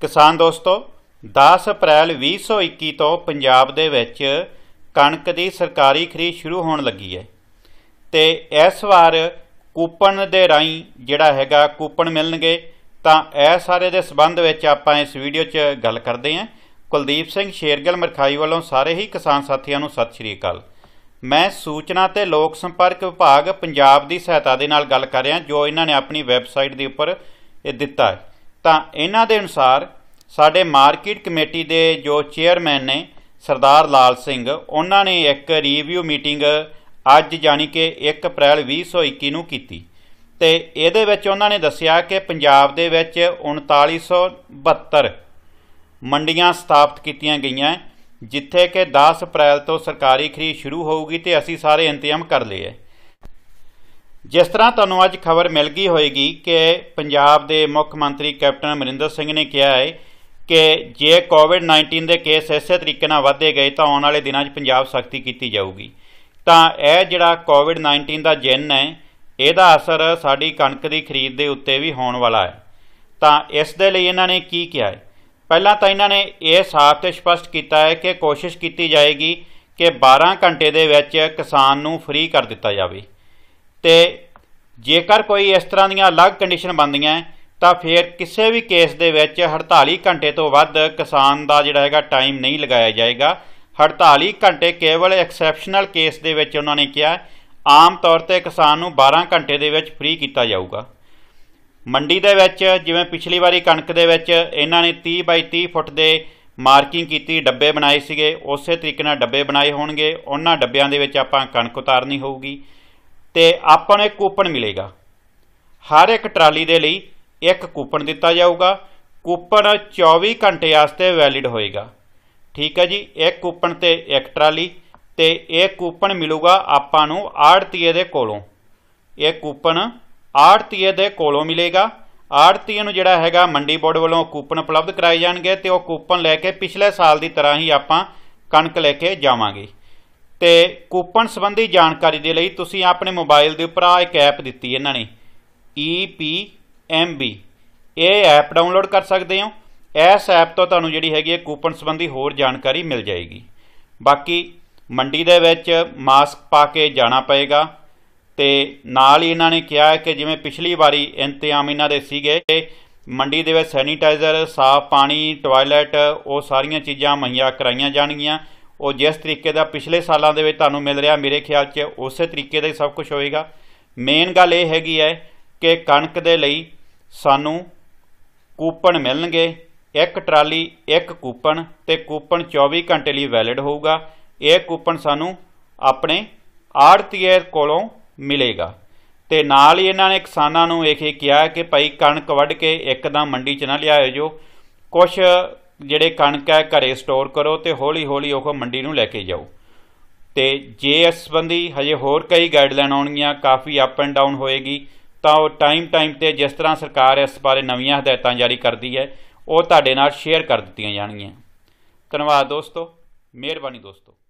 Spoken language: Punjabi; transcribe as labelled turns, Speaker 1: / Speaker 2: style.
Speaker 1: ਕਿਸਾਨ ਦੋਸਤੋ 10 ਅਪ੍ਰੈਲ 2021 ਤੋਂ ਪੰਜਾਬ ਦੇ ਵਿੱਚ ਕਣਕ ਦੀ ਸਰਕਾਰੀ ਖਰੀਦ ਸ਼ੁਰੂ ਹੋਣ ਲੱਗੀ ਹੈ ਤੇ ਇਸ ਵਾਰ ਕੂਪਨ ਦੇ ਰਾਈ ਜਿਹੜਾ ਹੈਗਾ ਕੂਪਨ ਮਿਲਣਗੇ ਤਾਂ ਇਹ ਸਾਰੇ ਦੇ ਸਬੰਧ ਵਿੱਚ ਆਪਾਂ ਇਸ ਵੀਡੀਓ 'ਚ ਗੱਲ ਕਰਦੇ ਹਾਂ ਕੁਲਦੀਪ ਸਿੰਘ ਸ਼ੇਰਗਲ ਮਰਖਾਈ ਵੱਲੋਂ ਸਾਰੇ ਹੀ ਕਿਸਾਨ ਸਾਥੀਆਂ ਨੂੰ ਸਤਿ ਸ਼੍ਰੀ ਅਕਾਲ ਮੈਂ ਸੂਚਨਾ ਤੇ ਲੋਕ ਸੰਪਰਕ ਵਿਭਾਗ ਪੰਜਾਬ ਦੀ ਸਹਾਇਤਾ ਦੇ ਨਾਲ ਗੱਲ ਕਰ ਰਿਹਾ ਜੋ ਇਹਨਾਂ ਨੇ ਆਪਣੀ ਵੈਬਸਾਈਟ ਦੇ ਉੱਪਰ ਇਹ ਦਿੱਤਾ ਹੈ ਤਾਂ ਇਹਨਾਂ ਦੇ ਅਨੁਸਾਰ ਸਾਡੇ ਮਾਰਕੀਟ ਕਮੇਟੀ ਦੇ ਜੋ ਚੇਅਰਮੈਨ ਨੇ ਸਰਦਾਰ ਲਾਲ ਸਿੰਘ ਉਹਨਾਂ ਨੇ ਇੱਕ ਰਿਵਿਊ ਮੀਟਿੰਗ ਅੱਜ ਜਾਨੀ ਕਿ 1 ਅਪ੍ਰੈਲ 2021 ਨੂੰ ਕੀਤੀ ਤੇ ਇਹਦੇ ਵਿੱਚ ਉਹਨਾਂ ਨੇ ਦੱਸਿਆ ਕਿ ਪੰਜਾਬ ਦੇ ਵਿੱਚ 3972 ਮੰਡੀਆਂ ਸਥਾਪਿਤ ਕੀਤੀਆਂ ਗਈਆਂ ਜਿੱਥੇ ਕਿ 10 ਅਪ੍ਰੈਲ ਤੋਂ ਸਰਕਾਰੀ ਖਰੀਦ ਸ਼ੁਰੂ ਹੋਊਗੀ ਤੇ ਅਸੀਂ ਸਾਰੇ ਇੰਤਜ਼ਾਮ ਕਰ ਲਏ ਹੈ ਜਿਸ ਤਰ੍ਹਾਂ ਤੁਹਾਨੂੰ ਅੱਜ ਖਬਰ ਮਿਲ ਗਈ ਹੋਵੇਗੀ ਕਿ ਪੰਜਾਬ ਦੇ ਮੁੱਖ ਮੰਤਰੀ ਕੈਪਟਨ ਅਮਰਿੰਦਰ ਸਿੰਘ ਨੇ ਕਿਹਾ ਹੈ ਕਿ ਜੇ ਕੋਵਿਡ-19 ਦੇ ਕੇਸ ਇਸੇ ਤਰੀਕੇ ਨਾਲ ਵਧਦੇ ਗਏ ਤਾਂ ਆਉਣ ਵਾਲੇ ਦਿਨਾਂ 'ਚ ਪੰਜਾਬ ਸਖਤੀ ਕੀਤੀ ਜਾਊਗੀ ਤਾਂ ਇਹ ਜਿਹੜਾ ਕੋਵਿਡ-19 ਦਾ ਜਨ ਹੈ ਇਹਦਾ ਅਸਰ ਸਾਡੀ ਕਣਕ ਦੀ ਖਰੀਦ ਦੇ ਉੱਤੇ ਵੀ ਹੋਣ ਵਾਲਾ ਹੈ ਤਾਂ ਇਸ ਦੇ ਲਈ ਇਹਨਾਂ ਨੇ ਕੀ ਕਿਹਾ ਹੈ ਪਹਿਲਾਂ ਤਾਂ ਇਹਨਾਂ ਨੇ ਇਹ ਸਾਫ਼ ਤੇ ਸਪਸ਼ਟ ਕੀਤਾ ਹੈ ਕਿ ਕੋਸ਼ਿਸ਼ ਕੀਤੀ ਜਾਏਗੀ ਕਿ 12 ਘੰਟੇ ਦੇ ਵਿੱਚ ਕਿਸਾਨ ਨੂੰ ਫ੍ਰੀ ਕਰ ਦਿੱਤਾ ਜਾਵੇ ਤੇ ਜੇਕਰ ਕੋਈ ਇਸ ਤਰ੍ਹਾਂ ਦੀਆਂ ਅਲੱਗ ਕੰਡੀਸ਼ਨ ਬਣਦੀਆਂ ਤਾਂ ਫਿਰ ਕਿਸੇ ਵੀ ਕੇਸ ਦੇ ਵਿੱਚ 48 ਘੰਟੇ ਤੋਂ ਵੱਧ ਕਿਸਾਨ ਦਾ ਜਿਹੜਾ ਹੈਗਾ ਟਾਈਮ ਨਹੀਂ ਲਗਾਇਆ ਜਾਏਗਾ 48 ਘੰਟੇ ਕੇਵਲ ਐਕਸੈਪਸ਼ਨਲ ਕੇਸ ਦੇ ਵਿੱਚ ਉਹਨਾਂ ਨੇ ਕਿਹਾ ਆਮ ਤੌਰ ਤੇ ਕਿਸਾਨ ਨੂੰ 12 ਘੰਟੇ ਦੇ ਵਿੱਚ ਫ੍ਰੀ ਕੀਤਾ ਜਾਊਗਾ ਮੰਡੀ ਦੇ ਵਿੱਚ ਜਿਵੇਂ ਪਿਛਲੀ ਵਾਰੀ ਕਣਕ ਦੇ ਵਿੱਚ ਇਹਨਾਂ ਨੇ 30 ਬਾਈ 30 ਫੁੱਟ ਦੇ ਮਾਰਕਿੰਗ ਕੀਤੀ ਡੱਬੇ ਬਣਾਏ ਸੀਗੇ ਉਸੇ ਤਰੀਕੇ ਨਾਲ ਡੱਬੇ ਬਣਾਏ ਹੋਣਗੇ ਉਹਨਾਂ ਡੱਬਿਆਂ ਦੇ ਵਿੱਚ ਆਪਾਂ ਕਣਕ ਉਤਾਰਨੀ ਹੋਊਗੀ ਤੇ ਆਪਾਂ ਨੂੰ ਇੱਕ ਕੂਪਨ ਮਿਲੇਗਾ ਹਰ ਇੱਕ ਟਰਾਲੀ ਦੇ ਲਈ ਇੱਕ ਕੂਪਨ ਦਿੱਤਾ ਜਾਊਗਾ ਕੂਪਨ 24 ਘੰਟੇ ਵਾਸਤੇ ਵੈਲਿਡ ਹੋਏਗਾ ਠੀਕ ਹੈ ਜੀ ਇੱਕ ਕੂਪਨ ਤੇ ਇੱਕ ਟਰਾਲੀ ਤੇ ਇਹ ਕੂਪਨ ਮਿਲੂਗਾ ਆਪਾਂ ਨੂੰ ਆੜਤੀਏ ਦੇ ਕੋਲੋਂ ਇਹ ਕੂਪਨ ਆੜਤੀਏ ਦੇ ਕੋਲੋਂ ਮਿਲੇਗਾ ਆੜਤੀਏ ਨੂੰ ਜਿਹੜਾ ਹੈਗਾ ਮੰਡੀ ਬੋਰਡ ਵੱਲੋਂ ਕੂਪਨ ਉਪਲਬਧ ਕਰਾਏ ਜਾਣਗੇ ਤੇ ਉਹ ਕੂਪਨ ਲੈ ਕੇ ਪਿਛਲੇ ਸਾਲ ਦੀ ਤਰ੍ਹਾਂ ਹੀ ਆਪਾਂ ਕਣਕ ਲੈ ਕੇ ਜਾਵਾਂਗੇ ਤੇ ਕੂਪਨ ਸੰਬੰਧੀ ਜਾਣਕਾਰੀ ਦੇ ਲਈ ਤੁਸੀਂ ਆਪਣੇ ਮੋਬਾਈਲ ਦੇ ਉੱਪਰ ਆ ਇੱਕ ਐਪ ਦਿੱਤੀ ਇਹਨਾਂ ਨੇ EPMB ਇਹ ਐਪ ਡਾਊਨਲੋਡ ਕਰ ਸਕਦੇ ਹੋ ਇਸ ਐਪ ਤੋਂ ਤੁਹਾਨੂੰ ਜਿਹੜੀ ਹੈਗੀ ਹੈ ਕੂਪਨ ਸੰਬੰਧੀ ਹੋਰ ਜਾਣਕਾਰੀ ਮਿਲ ਜਾਏਗੀ ਬਾਕੀ ਮੰਡੀ ਦੇ ਵਿੱਚ ਮਾਸਕ ਪਾ ਕੇ ਜਾਣਾ ਪਏਗਾ ਤੇ ਨਾਲ ਹੀ ਇਹਨਾਂ ਨੇ ਕਿਹਾ ਕਿ ਜਿਵੇਂ ਪਿਛਲੀ ਵਾਰੀ ਇੰਤਜ਼ਾਮ ਇਹਨਾਂ ਦੇ ਸੀਗੇ ਮੰਡੀ ਦੇ ਵਿੱਚ ਸੈਨੀਟਾਈਜ਼ਰ ਸਾਫ਼ ਪਾਣੀ ਟਾਇਲਟ ਉਹ ਸਾਰੀਆਂ ਚੀਜ਼ਾਂ ਮਹੱਈਆ ਕਰਾਈਆਂ ਜਾਣਗੀਆਂ ਉਹ ਜਿਸ ਤਰੀਕੇ ਦਾ ਪਿਛਲੇ ਸਾਲਾਂ ਦੇ ਵਿੱਚ ਤੁਹਾਨੂੰ ਮਿਲ ਰਿਹਾ ਮੇਰੇ ਖਿਆਲ 'ਚ ਉਸੇ ਤਰੀਕੇ ਦਾ ਹੀ ਸਭ ਕੁਝ ਹੋਏਗਾ ਮੇਨ ਗੱਲ ਇਹ ਹੈਗੀ ਹੈ ਕਿ ਕਣਕ ਦੇ ਲਈ ਸਾਨੂੰ ਕੂਪਨ ਮਿਲਣਗੇ ਇੱਕ ਟਰਾਲੀ ਇੱਕ ਕੂਪਨ ਤੇ ਕੂਪਨ 24 ਘੰਟੇ ਲਈ ਵੈਲਿਡ ਹੋਊਗਾ ਇਹ ਕੂਪਨ ਸਾਨੂੰ ਆਪਣੇ ਆੜਤੀਏ ਕੋਲੋਂ ਮਿਲੇਗਾ ਤੇ ਨਾਲ ਹੀ ਇਹਨਾਂ ਨੇ ਕਿਸਾਨਾਂ ਨੂੰ ਇਹ ਕਿਹਾ ਕਿ ਭਾਈ ਕਣਕ ਵੱਢ ਕੇ ਇੱਕਦਮ ਮੰਡੀ 'ਚ ਨਾ ਲਿਆਇਓ ਜੋ ਕੁਝ ਜਿਹੜੇ ਕਣਕ ਹੈ ਘਰੇ ਸਟੋਰ ਕਰੋ ਤੇ ਹੌਲੀ-ਹੌਲੀ ਉਹ ਮੰਡੀ ਨੂੰ ਲੈ ਕੇ ਜਾਓ ਤੇ ਜੇ ਇਸ ਸੰਬੰਧੀ ਹਜੇ ਹੋਰ ਕਈ ਗਾਈਡਲਾਈਨ ਆਉਣਗੀਆਂ ਕਾਫੀ ਅਪ ਐਂਡ ਡਾਊਨ ਹੋਏਗੀ ਤਾਂ ਉਹ ਟਾਈਮ ਟਾਈਮ ਤੇ ਜਿਸ ਤਰ੍ਹਾਂ ਸਰਕਾਰ ਇਸ ਬਾਰੇ ਨਵੀਆਂ ਹਦਾਇਤਾਂ ਜਾਰੀ ਕਰਦੀ ਹੈ ਉਹ ਤੁਹਾਡੇ ਨਾਲ ਸ਼ੇਅਰ ਕਰ ਦਿੱਤੀਆਂ ਜਾਣਗੀਆਂ ਧੰਨਵਾਦ ਦੋਸਤੋ ਮਿਹਰਬਾਨੀ ਦੋਸਤੋ